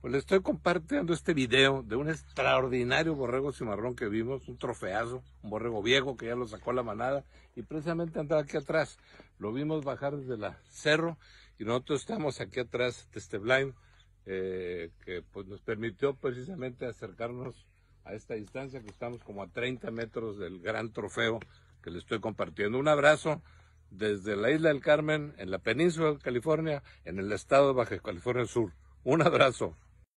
Pues le estoy compartiendo este video de un extraordinario borrego cimarrón que vimos, un trofeazo, un borrego viejo que ya lo sacó la manada y precisamente andaba aquí atrás. Lo vimos bajar desde la cerro y nosotros estamos aquí atrás de este blind eh, que pues, nos permitió precisamente acercarnos a esta distancia que estamos como a 30 metros del gran trofeo que le estoy compartiendo. Un abrazo desde la isla del Carmen, en la península de California, en el estado de Baja California Sur. Un abrazo.